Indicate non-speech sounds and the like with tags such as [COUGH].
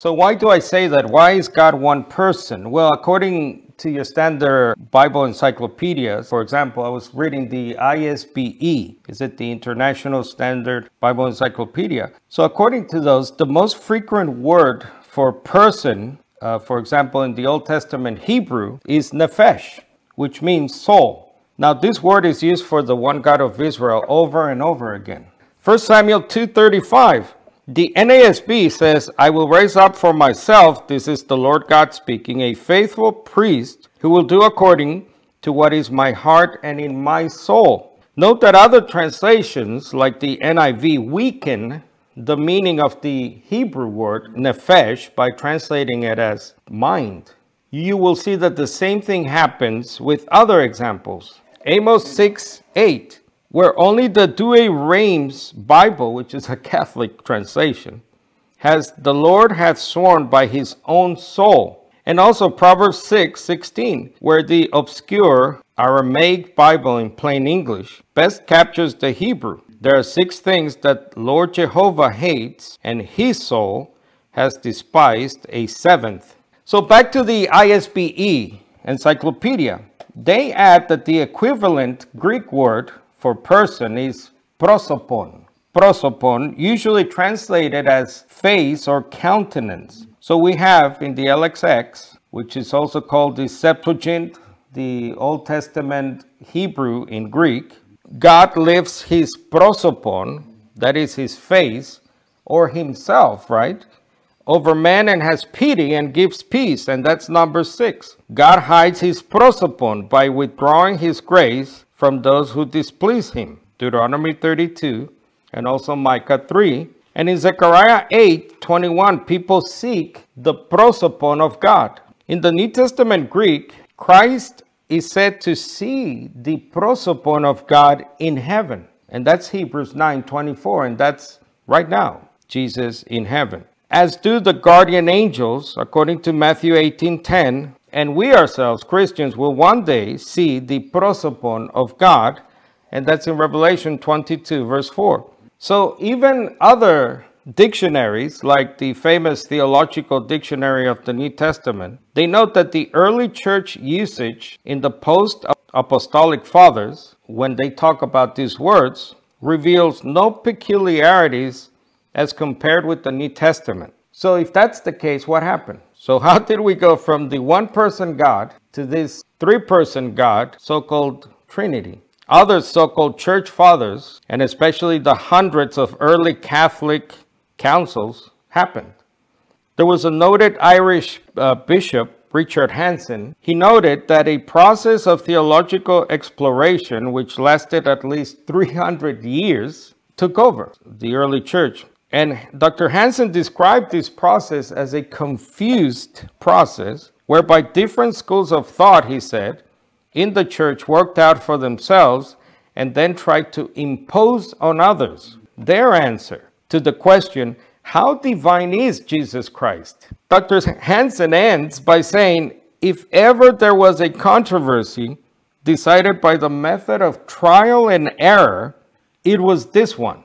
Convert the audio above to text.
So why do I say that? Why is God one person? Well, according to your standard Bible encyclopedias, for example, I was reading the ISBE, is it the International Standard Bible Encyclopedia? So according to those, the most frequent word for person, uh, for example, in the Old Testament Hebrew, is nephesh, which means soul. Now this word is used for the one God of Israel over and over again. 1 Samuel 2.35 the NASB says, I will raise up for myself, this is the Lord God speaking, a faithful priest who will do according to what is my heart and in my soul. Note that other translations, like the NIV, weaken the meaning of the Hebrew word nephesh by translating it as mind. You will see that the same thing happens with other examples. Amos 6 8 where only the Douay Rheims Bible, which is a Catholic translation, has the Lord hath sworn by his own soul. And also Proverbs 6, 16, where the obscure Aramaic Bible in plain English best captures the Hebrew. There are six things that Lord Jehovah hates, and his soul has despised a seventh. So back to the ISBE encyclopedia. They add that the equivalent Greek word for person is prosopon. Prosopon, usually translated as face or countenance. So we have in the LXX, which is also called the Septuagint, the Old Testament Hebrew in Greek, God lifts his prosopon, that is his face, or himself, right? Over man and has pity and gives peace, and that's number six. God hides his prosopon by withdrawing his grace from those who displease him. Deuteronomy 32 and also Micah 3. And in Zechariah 8, 21, people seek the prosopon of God. In the New Testament Greek, Christ is said to see the prosopon of God in heaven. And that's Hebrews 9, 24, and that's right now, Jesus in heaven. As do the guardian angels, according to Matthew 18, 10, and we ourselves, Christians, will one day see the prosopon of God, and that's in Revelation 22, verse 4. So even other dictionaries, like the famous Theological Dictionary of the New Testament, they note that the early church usage in the post apostolic fathers, when they talk about these words, reveals no peculiarities as compared with the New Testament. So if that's the case, what happened? So [LAUGHS] how did we go from the one person God to this three person God, so-called Trinity? Other so-called church fathers, and especially the hundreds of early Catholic councils happened. There was a noted Irish uh, bishop, Richard Hansen. He noted that a process of theological exploration, which lasted at least 300 years, took over the early church and Dr. Hansen described this process as a confused process whereby different schools of thought, he said, in the church worked out for themselves and then tried to impose on others their answer to the question, how divine is Jesus Christ? Dr. Hansen ends by saying, if ever there was a controversy decided by the method of trial and error, it was this one.